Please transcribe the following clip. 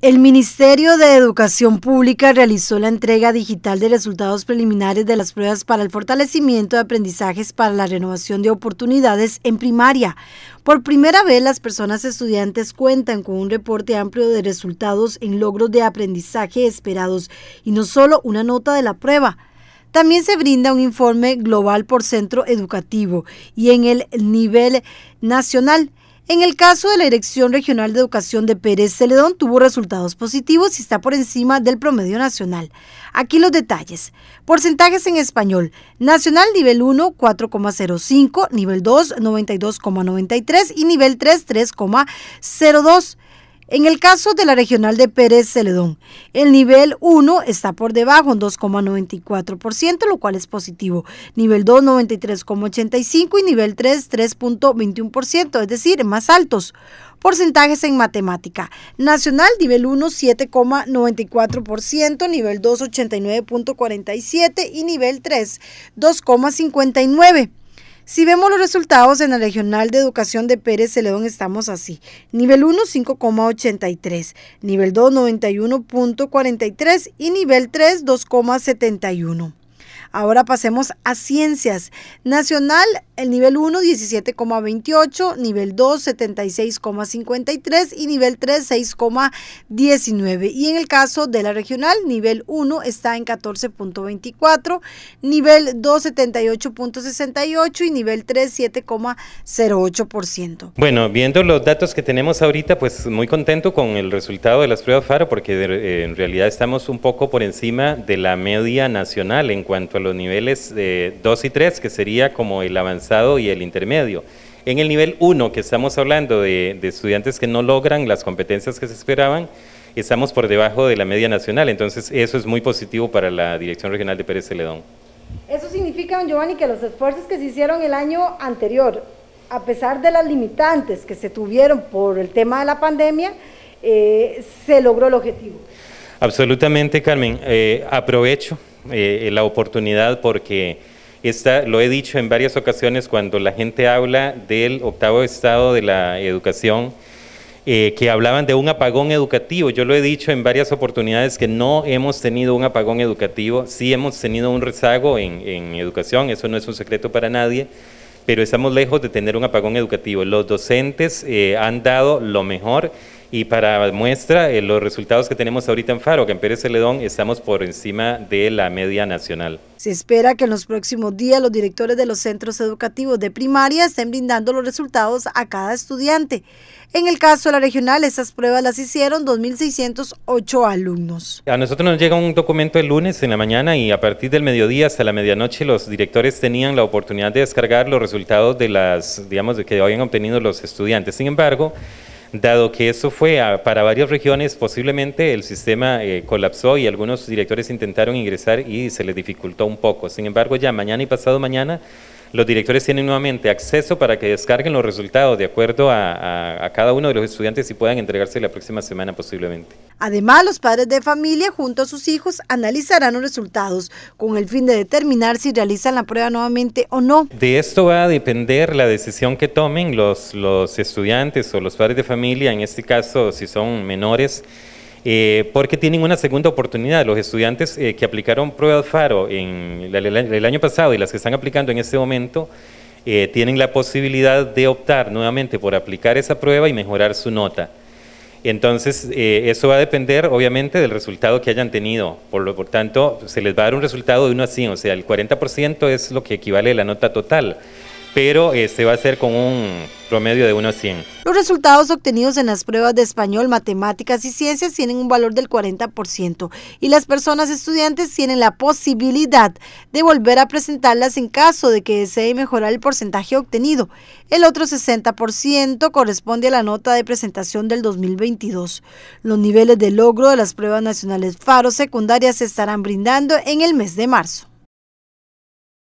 El Ministerio de Educación Pública realizó la entrega digital de resultados preliminares de las pruebas para el fortalecimiento de aprendizajes para la renovación de oportunidades en primaria. Por primera vez, las personas estudiantes cuentan con un reporte amplio de resultados en logros de aprendizaje esperados y no solo una nota de la prueba. También se brinda un informe global por centro educativo y en el nivel nacional en el caso de la Dirección Regional de Educación de Pérez Celedón tuvo resultados positivos y está por encima del promedio nacional. Aquí los detalles. Porcentajes en español. Nacional nivel 1 4,05, nivel 2 92,93 y nivel 3 3,02. En el caso de la regional de Pérez Celedón, el nivel 1 está por debajo en 2,94%, lo cual es positivo. Nivel 2, 93,85% y nivel 3, 3,21%, es decir, más altos. Porcentajes en matemática. Nacional, nivel 1, 7,94%, nivel 2, 89,47% y nivel 3, 2,59%. Si vemos los resultados en la Regional de Educación de Pérez Celedón estamos así. Nivel 1 5,83, nivel 2 91.43 y nivel 3 2,71. Ahora pasemos a Ciencias. Nacional el nivel 1, 17,28, nivel 2, 76,53 y nivel 3, 6,19. Y en el caso de la regional, nivel 1 está en 14,24, nivel 2, 78,68 y nivel 3, 7,08%. Bueno, viendo los datos que tenemos ahorita, pues muy contento con el resultado de las pruebas FARO porque eh, en realidad estamos un poco por encima de la media nacional en cuanto a los niveles de 2 y 3, que sería como el avance y el intermedio. En el nivel 1, que estamos hablando de, estudiantes que no logran las competencias que se esperaban, estamos por debajo de la media nacional, entonces eso es muy positivo para la Dirección Regional de Pérez Celedón. Eso significa, don Giovanni, que los esfuerzos que se hicieron el año anterior, a pesar de las limitantes que se tuvieron por el tema de la pandemia, eh, se logró el objetivo. Absolutamente, Carmen. Eh, aprovecho eh, la oportunidad porque lo he dicho en varias ocasiones cuando la gente habla del octavo estado de la educación, eh, que hablaban de un apagón educativo. Yo lo he dicho en varias oportunidades que no hemos tenido un apagón educativo, sí hemos tenido un rezago en, educación, eso no es un secreto para nadie, pero estamos lejos de tener un apagón educativo. Los docentes eh, han dado lo mejor y para muestra, eh, los resultados que tenemos ahorita en Faro, que en Pérez Celedón estamos por encima de la media nacional. Se espera que en los próximos días los directores de los centros educativos de primaria estén brindando los resultados a cada estudiante. En el caso de la regional, esas pruebas las hicieron 2.608 alumnos. A nosotros nos llega un documento el lunes en la mañana y a partir del mediodía hasta la medianoche los directores tenían la oportunidad de descargar los resultados de las, digamos, de que habían obtenido los estudiantes. Sin embargo, dado que eso fue para varias regiones, posiblemente el sistema eh, colapsó y algunos directores intentaron ingresar y se les dificultó un poco. Sin embargo, ya mañana y pasado mañana los directores tienen nuevamente acceso para que descarguen los resultados de acuerdo a, cada uno de los estudiantes y puedan entregarse la próxima semana posiblemente. Además, los padres de familia junto a sus hijos analizarán los resultados con el fin de determinar si realizan la prueba nuevamente o no. De esto va a depender la decisión que tomen los, los estudiantes o los padres de familia, en este caso si son menores, eh, porque tienen una segunda oportunidad. Los estudiantes eh, que aplicaron prueba de FARO en el, año pasado y las que están aplicando en este momento, eh, tienen la posibilidad de optar nuevamente por aplicar esa prueba y mejorar su nota. Entonces, eso va a depender obviamente del resultado que hayan tenido. Por lo por tanto, se les va a dar un resultado de uno a o sea, el 40% es lo que equivale a la nota total pero eh, se va a hacer con un promedio de 1 a 100. Los resultados obtenidos en las pruebas de español, matemáticas y ciencias tienen un valor del 40% y las personas estudiantes tienen la posibilidad de volver a presentarlas en caso de que desee mejorar el porcentaje obtenido. El otro 60% corresponde a la nota de presentación del 2022. Los niveles de logro de las pruebas nacionales FARO secundarias se estarán brindando en el mes de marzo.